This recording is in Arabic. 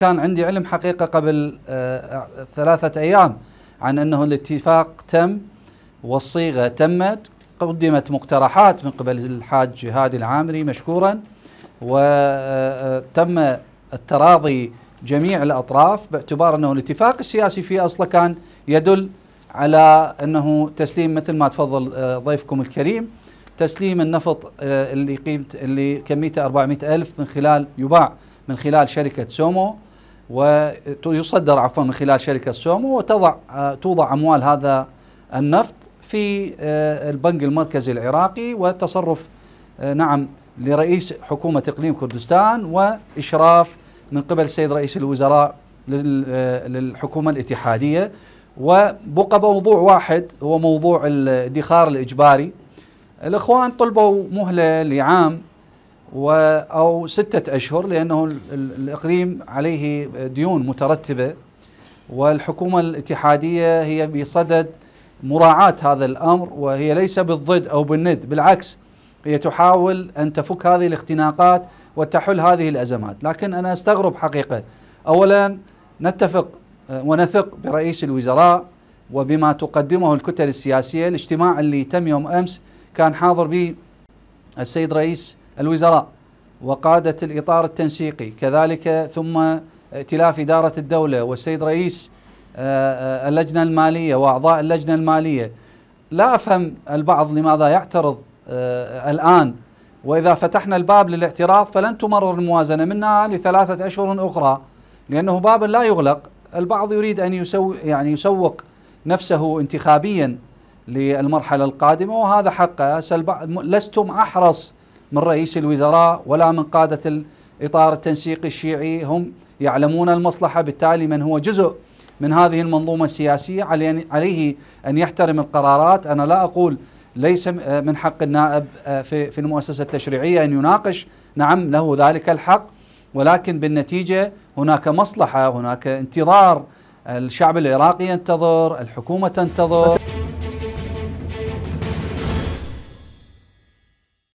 كان عندي علم حقيقة قبل آه، ثلاثة أيام عن أنه الاتفاق تم والصيغة تمت قدمت مقترحات من قبل الحاج هادي العامري مشكورا وتم آه، آه، التراضي جميع الأطراف باعتبار أنه الاتفاق السياسي في أصله كان يدل على أنه تسليم مثل ما تفضل ضيفكم الكريم تسليم النفط اللي قيمت اللي كميته 400 ألف من خلال يباع من خلال شركة سومو ويصدر عفوا من خلال شركة سومو وتضع توضع أموال هذا النفط في آه، البنك المركزي العراقي وتصرف آه، نعم لرئيس حكومة إقليم كردستان وإشراف من قبل السيد رئيس الوزراء آه، للحكومة الاتحادية وبقى موضوع واحد هو موضوع الادخار الإجباري الإخوان طلبوا مهلة لعام أو ستة أشهر لأنه الإقليم عليه ديون مترتبة والحكومة الاتحادية هي بصدد مراعاة هذا الأمر وهي ليس بالضد أو بالند بالعكس هي تحاول أن تفك هذه الاختناقات وتحل هذه الأزمات لكن أنا أستغرب حقيقة أولا نتفق آه، ونثق برئيس الوزراء وبما تقدمه الكتل السياسية الاجتماع اللي تم يوم أمس كان حاضر به السيد رئيس الوزراء وقادة الإطار التنسيقي كذلك ثم ائتلاف إدارة الدولة والسيد رئيس آه، آه، اللجنة المالية وأعضاء اللجنة المالية لا أفهم البعض لماذا يعترض آه، الآن وإذا فتحنا الباب للاعتراض فلن تمرر الموازنة منها لثلاثة أشهر أخرى لأنه باب لا يغلق البعض يريد أن يسوق, يعني يسوق نفسه انتخابيا للمرحلة القادمة وهذا حقه لستم أحرص من رئيس الوزراء ولا من قادة الإطار التنسيقي الشيعي هم يعلمون المصلحة بالتالي من هو جزء من هذه المنظومة السياسية عليه أن يحترم القرارات أنا لا أقول ليس آه، من حق النائب آه، في في المؤسسة التشريعية أن يناقش نعم له ذلك الحق ولكن بالنتيجة هناك مصلحة هناك انتظار الشعب العراقي ينتظر الحكومة تنتظر